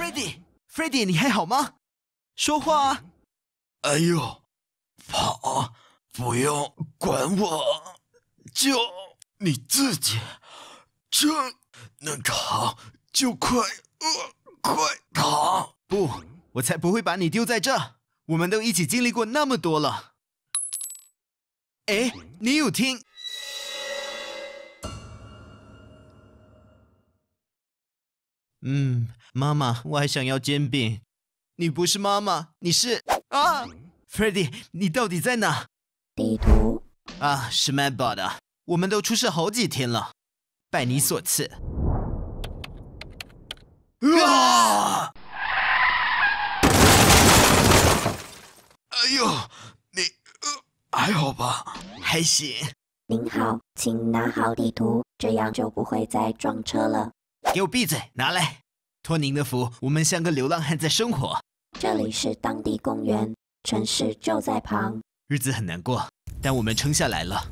f r e d d y e f r e d d y 你还好吗？说话。啊。哎呦，跑！不用管我，就你自己，这能跑就快，呃，快跑！不，我才不会把你丢在这。我们都一起经历过那么多了。哎，你有听？嗯，妈妈，我还想要煎饼。你不是妈妈，你是啊 f r e d d y 你到底在哪？地图啊，是 m b o d 我们都出事好几天了，拜你所赐。啊！哎呦，你，还好吧？还行。您好，请拿好地图，这样就不会再撞车了。给我闭嘴！拿来。托您的福，我们像个流浪汉在生活。这里是当地公园，城市就在旁。日子很难过，但我们撑下来了。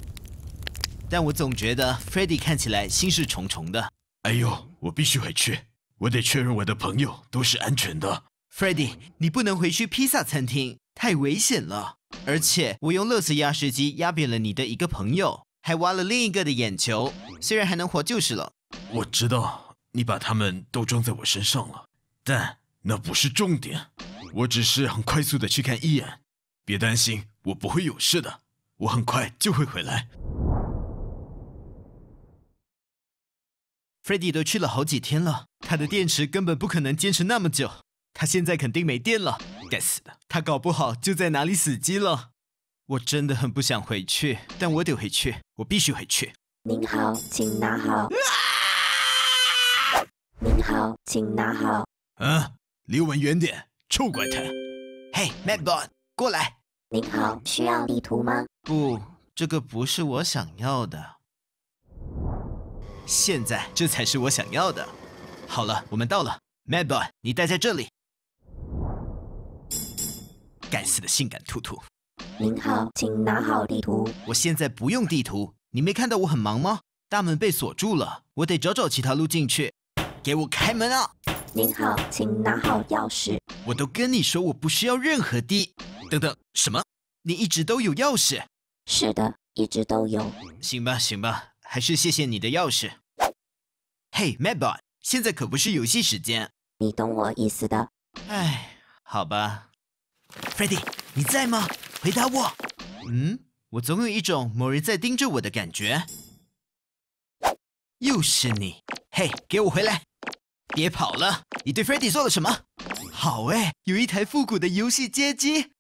但我总觉得 Freddy 看起来心事重重的。哎呦，我必须回去，我得确认我的朋友都是安全的。f r e d d y 你不能回去披萨餐厅，太危险了。而且我用乐死压石机压扁了你的一个朋友，还挖了另一个的眼球，虽然还能活就是了。我知道。你把他们都装在我身上了，但那不是重点。我只是很快速的去看一眼，别担心，我不会有事的。我很快就会回来。f r e d d y 都去了好几天了，他的电池根本不可能坚持那么久。他现在肯定没电了。该死的，他搞不好就在哪里死机了。我真的很不想回去，但我得回去，我必须回去。您好，请拿好。您好，请拿好。嗯，离我远点，臭怪胎。嘿，Mad Dog，过来。您好，需要地图吗？不，这个不是我想要的。现在这才是我想要的。好了，我们到了。Mad Dog，你待在这里。该死的性感兔兔。您好，请拿好地图。我现在不用地图，你没看到我很忙吗？大门被锁住了，我得找找其他路进去。给我开门啊！您好，请拿好钥匙。我都跟你说，我不需要任何的。等等，什么？你一直都有钥匙？是的，一直都有。行吧，行吧，还是谢谢你的钥匙。嘿 m a d b o 现在可不是游戏时间。你懂我意思的。哎，好吧。f r e d d y 你在吗？回答我。嗯，我总有一种某人在盯着我的感觉。又是你。嘿，给我回来！别跑了！你对 f r e d d y 做了什么？好哎，有一台复古的游戏街机。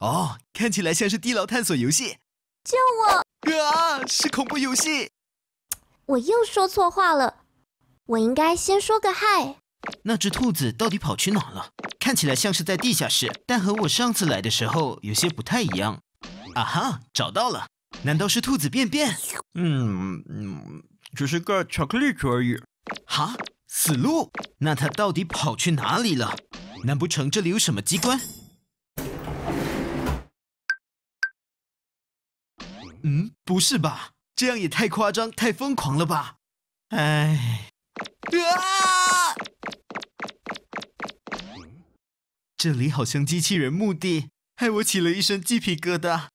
哦，看起来像是地牢探索游戏。救我！啊，是恐怖游戏。我又说错话了，我应该先说个嗨。那只兔子到底跑去哪了？看起来像是在地下室，但和我上次来的时候有些不太一样。啊哈，找到了！难道是兔子便便？嗯嗯，只是个巧克力而已。哈，死路？那他到底跑去哪里了？难不成这里有什么机关？嗯，不是吧？这样也太夸张、太疯狂了吧！哎，这里好像机器人墓地，害我起了一身鸡皮疙瘩。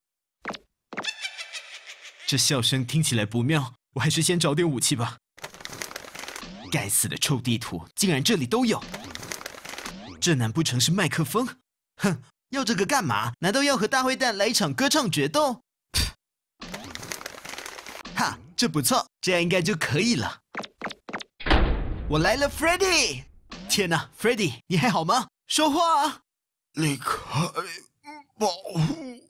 这笑声听起来不妙，我还是先找点武器吧。该死的臭地图，竟然这里都有！这难不成是麦克风？哼，要这个干嘛？难道要和大坏蛋来一场歌唱决斗？哈，这不错，这样应该就可以了。我来了，Freddy！天哪，Freddy，你还好吗？说话。离开，保护。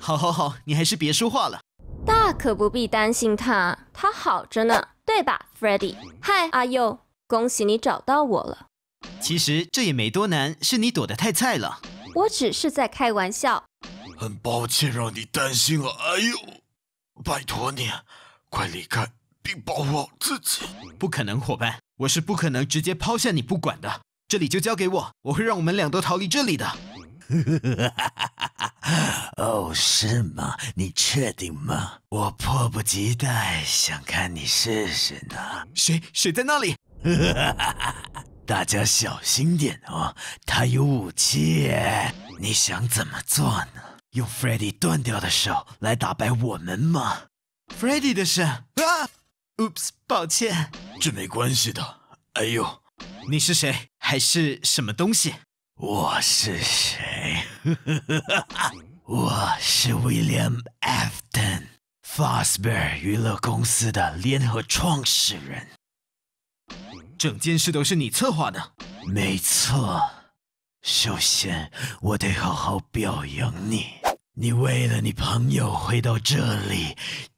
好好好，你还是别说话了。大可不必担心他，他好着呢，对吧 f r e d d y 嗨，阿佑，恭喜你找到我了。其实这也没多难，是你躲得太菜了。我只是在开玩笑。很抱歉让你担心了，阿佑，拜托你，快离开并保护好自己。不可能，伙伴，我是不可能直接抛下你不管的。这里就交给我，我会让我们俩都逃离这里的。哦，是吗？你确定吗？我迫不及待想看你试试呢。谁谁在那里？大家小心点哦，他有武器。你想怎么做呢？用 f r e d d y 断掉的手来打败我们吗 f r e d d y 的是，啊。Oops，抱歉。这没关系的。哎呦，你是谁？还是什么东西？我是谁？我是威廉·艾弗 a f o s b a r 娱乐公司的联合创始人。整件事都是你策划的，没错。首先，我得好好表扬你，你为了你朋友回到这里，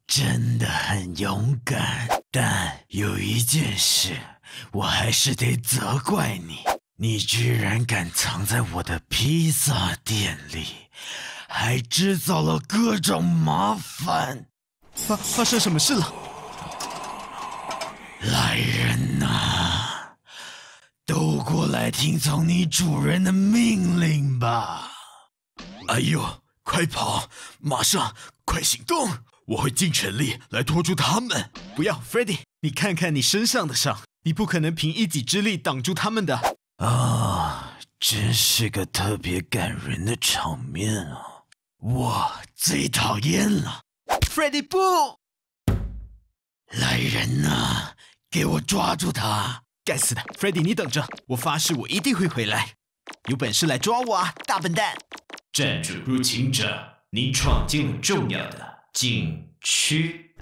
真的很勇敢。但有一件事，我还是得责怪你。你居然敢藏在我的披萨店里，还制造了各种麻烦！发发生什么事了？来人呐！都过来听从你主人的命令吧！哎呦，快跑！马上，快行动！我会尽全力来拖住他们。不要 f r e d d y 你看看你身上的伤，你不可能凭一己之力挡住他们的。啊，真是个特别感人的场面啊！我最讨厌了 f r e d d b o 不！来人呐，给我抓住他！该死的 f r e d d y 你等着，我发誓我一定会回来。有本事来抓我啊，大笨蛋！站住，入侵者！你闯进了重要的禁区！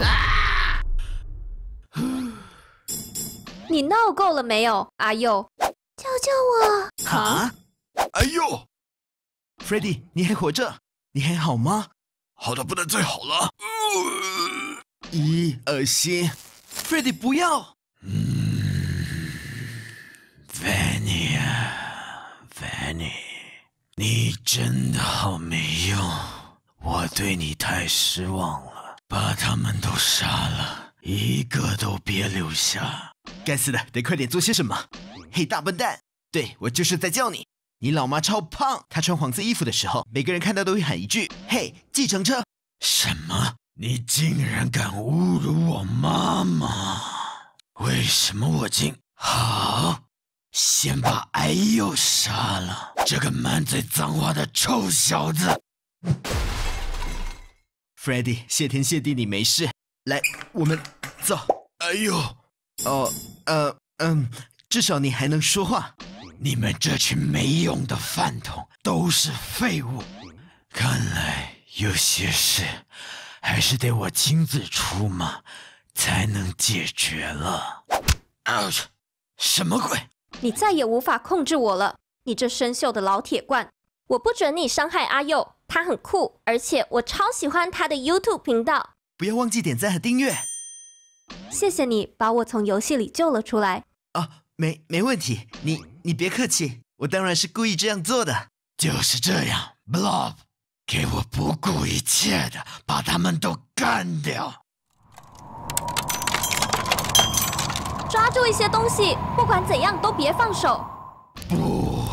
你闹够了没有，阿佑？救救我！啊！哎呦 f r e d d y 你还活着？你还好吗？好的不能再好了。一恶心 f r e d d y 不要嗯 v a n n y 啊 v a n n y 你真的好没用！我对你太失望了。把他们都杀了，一个都别留下！该死的，得快点做些什么！嘿，大笨蛋，对我就是在叫你。你老妈超胖，她穿黄色衣服的时候，每个人看到都会喊一句：“嘿，计程车！”什么？你竟然敢侮辱我妈妈？为什么我竟……好，先把哎呦杀了。这个满嘴脏话的臭小子。f r e d d y 谢天谢地，你没事。来，我们走。哎呦，哦，呃，嗯。至少你还能说话。你们这群没用的饭桶，都是废物。看来有些事还是得我亲自出马才能解决了。out 什么鬼？你再也无法控制我了，你这生锈的老铁罐！我不准你伤害阿佑，他很酷，而且我超喜欢他的 YouTube 频道。不要忘记点赞和订阅。谢谢你把我从游戏里救了出来啊。没没问题，你你别客气，我当然是故意这样做的。就是这样，Blob，给我不顾一切的把他们都干掉，抓住一些东西，不管怎样都别放手。不，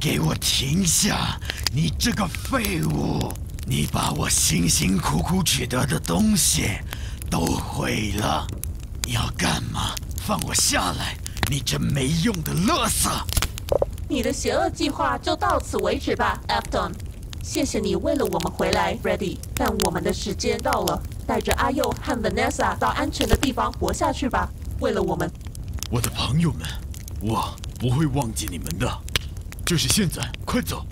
给我停下！你这个废物，你把我辛辛苦苦取得的东西都毁了，你要干嘛？放我下来。你这没用的乐圾！你的邪恶计划就到此为止吧 a b t o n 谢谢你为了我们回来，Ready。但我们的时间到了，带着阿佑和 Vanessa 到安全的地方活下去吧。为了我们，我的朋友们，我不会忘记你们的。就是现在，快走！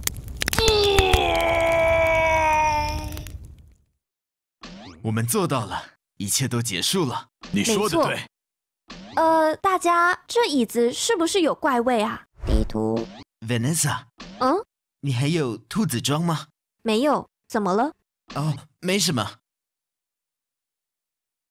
我们做到了，一切都结束了。你说的对。呃，大家，这椅子是不是有怪味啊？地图，Vanessa，嗯，你还有兔子装吗？没有，怎么了？哦，没什么。